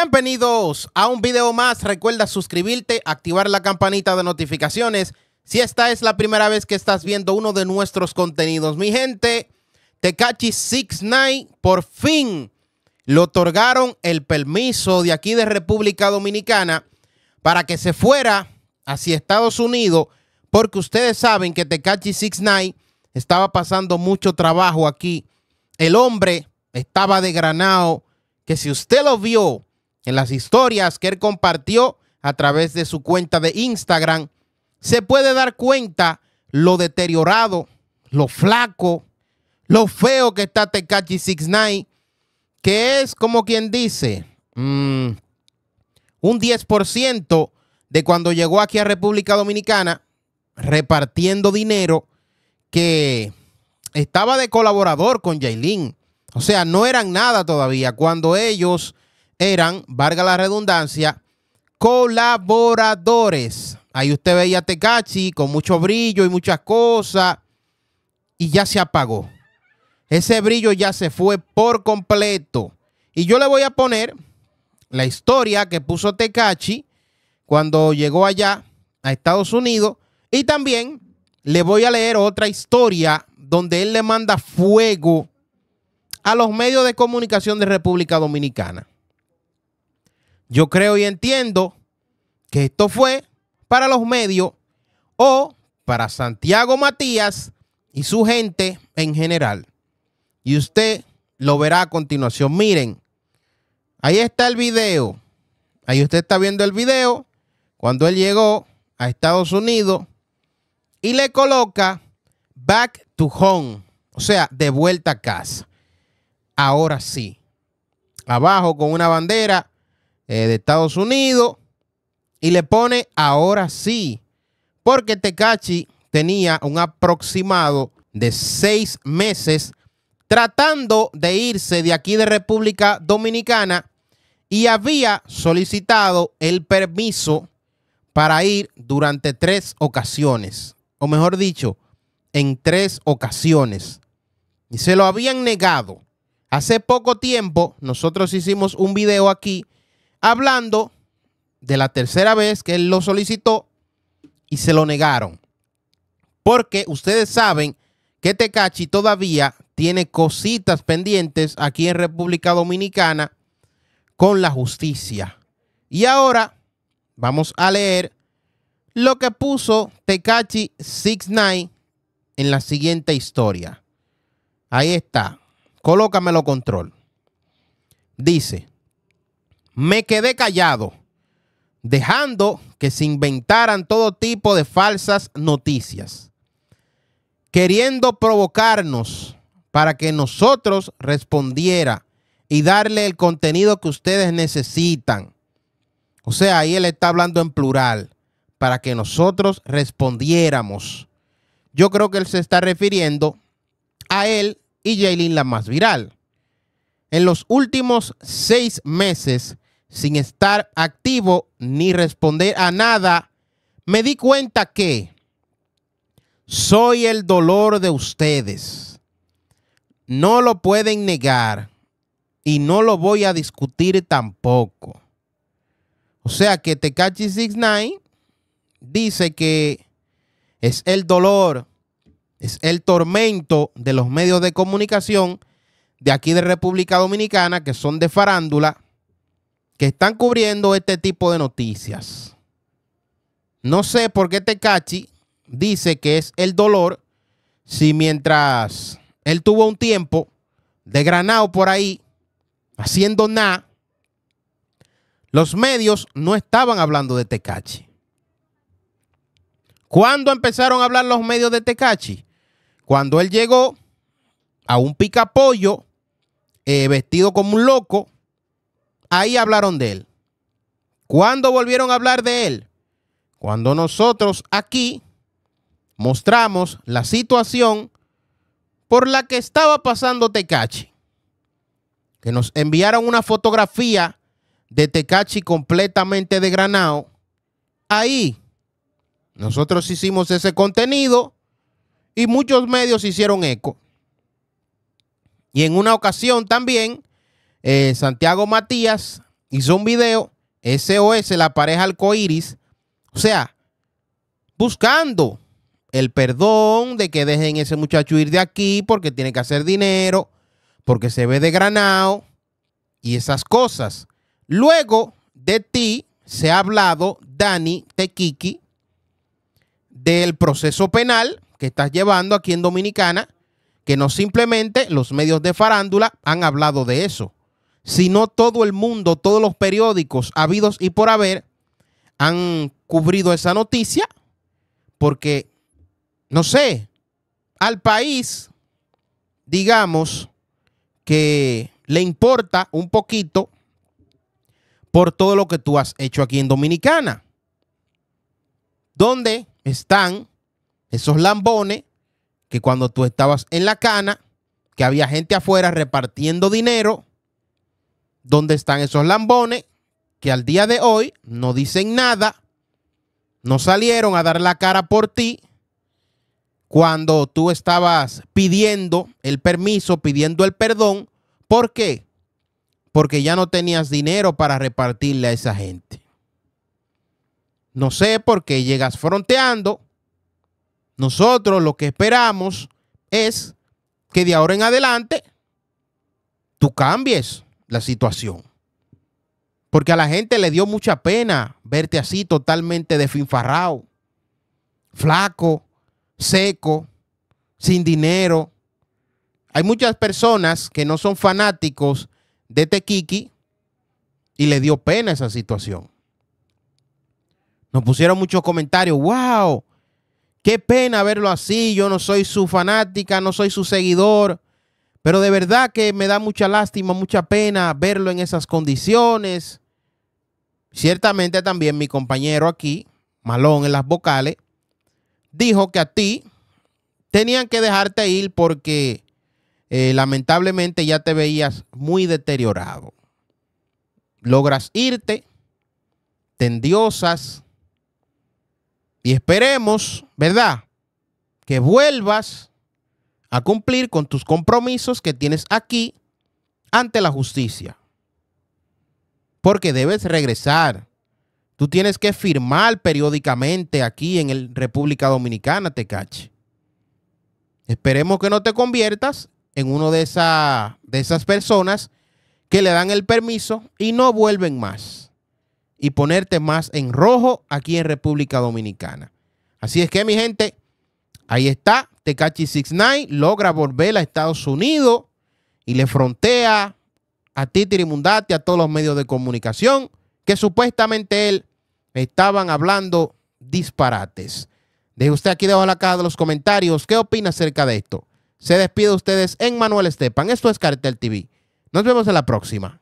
Bienvenidos a un video más. Recuerda suscribirte, activar la campanita de notificaciones. Si esta es la primera vez que estás viendo uno de nuestros contenidos, mi gente, six 69 por fin le otorgaron el permiso de aquí de República Dominicana para que se fuera hacia Estados Unidos, porque ustedes saben que six 69 estaba pasando mucho trabajo aquí. El hombre estaba de granado, que si usted lo vio en las historias que él compartió a través de su cuenta de Instagram, se puede dar cuenta lo deteriorado, lo flaco, lo feo que está Tekachi 69, que es como quien dice, mm, un 10% de cuando llegó aquí a República Dominicana repartiendo dinero que estaba de colaborador con Jailin. O sea, no eran nada todavía. Cuando ellos eran, valga la redundancia, colaboradores. Ahí usted veía a Tecachi con mucho brillo y muchas cosas y ya se apagó. Ese brillo ya se fue por completo. Y yo le voy a poner la historia que puso Tecachi cuando llegó allá a Estados Unidos y también le voy a leer otra historia donde él le manda fuego a los medios de comunicación de República Dominicana. Yo creo y entiendo que esto fue para los medios o para Santiago Matías y su gente en general. Y usted lo verá a continuación. Miren, ahí está el video. Ahí usted está viendo el video cuando él llegó a Estados Unidos y le coloca back to home, o sea, de vuelta a casa. Ahora sí. Abajo con una bandera eh, de Estados Unidos y le pone ahora sí, porque Tecachi tenía un aproximado de seis meses tratando de irse de aquí de República Dominicana y había solicitado el permiso para ir durante tres ocasiones, o mejor dicho, en tres ocasiones. Y se lo habían negado. Hace poco tiempo nosotros hicimos un video aquí hablando de la tercera vez que él lo solicitó y se lo negaron. Porque ustedes saben que Tecachi todavía tiene cositas pendientes aquí en República Dominicana con la justicia. Y ahora vamos a leer lo que puso Tecachi 69 en la siguiente historia. Ahí está. Colócamelo control. Dice me quedé callado, dejando que se inventaran todo tipo de falsas noticias, queriendo provocarnos para que nosotros respondiera y darle el contenido que ustedes necesitan. O sea, ahí él está hablando en plural, para que nosotros respondiéramos. Yo creo que él se está refiriendo a él y Jaylin la más viral. En los últimos seis meses, sin estar activo ni responder a nada, me di cuenta que soy el dolor de ustedes. No lo pueden negar y no lo voy a discutir tampoco. O sea que Tekachi 69 dice que es el dolor, es el tormento de los medios de comunicación de aquí de República Dominicana que son de farándula que están cubriendo este tipo de noticias. No sé por qué Tecachi dice que es el dolor si mientras él tuvo un tiempo de granado por ahí, haciendo nada, los medios no estaban hablando de Tecachi. ¿Cuándo empezaron a hablar los medios de Tecachi? Cuando él llegó a un picapollo eh, vestido como un loco ahí hablaron de él. ¿Cuándo volvieron a hablar de él? Cuando nosotros aquí mostramos la situación por la que estaba pasando Tecachi. Que nos enviaron una fotografía de Tecachi completamente de Ahí nosotros hicimos ese contenido y muchos medios hicieron eco. Y en una ocasión también eh, Santiago Matías hizo un video, SOS, la pareja arcoíris, o sea, buscando el perdón de que dejen ese muchacho ir de aquí porque tiene que hacer dinero, porque se ve degranado y esas cosas. Luego de ti se ha hablado, Dani Tequiqui, del proceso penal que estás llevando aquí en Dominicana, que no simplemente los medios de farándula han hablado de eso no todo el mundo, todos los periódicos habidos y por haber han cubrido esa noticia porque, no sé, al país, digamos, que le importa un poquito por todo lo que tú has hecho aquí en Dominicana. ¿Dónde están esos lambones que cuando tú estabas en la cana, que había gente afuera repartiendo dinero? ¿Dónde están esos lambones que al día de hoy no dicen nada, no salieron a dar la cara por ti cuando tú estabas pidiendo el permiso, pidiendo el perdón? ¿Por qué? Porque ya no tenías dinero para repartirle a esa gente. No sé por qué llegas fronteando. Nosotros lo que esperamos es que de ahora en adelante tú cambies la situación. Porque a la gente le dio mucha pena verte así totalmente desfinfarrado flaco, seco, sin dinero. Hay muchas personas que no son fanáticos de Tequiki y le dio pena esa situación. Nos pusieron muchos comentarios, wow, qué pena verlo así, yo no soy su fanática, no soy su seguidor, pero de verdad que me da mucha lástima, mucha pena verlo en esas condiciones. Ciertamente también mi compañero aquí, Malón en las vocales, dijo que a ti tenían que dejarte ir porque eh, lamentablemente ya te veías muy deteriorado. Logras irte, tendiosas, y esperemos, ¿verdad? Que vuelvas a cumplir con tus compromisos que tienes aquí ante la justicia. Porque debes regresar. Tú tienes que firmar periódicamente aquí en el República Dominicana, te cache. Esperemos que no te conviertas en uno de, de esas personas que le dan el permiso y no vuelven más. Y ponerte más en rojo aquí en República Dominicana. Así es que, mi gente, ahí está. Tekachi 69 logra volver a Estados Unidos y le frontea a Titiri Mundati, a todos los medios de comunicación, que supuestamente él estaban hablando disparates. Deje usted aquí debajo la caja de los comentarios qué opina acerca de esto. Se despide ustedes en Manuel Estepan. Esto es Cartel TV. Nos vemos en la próxima.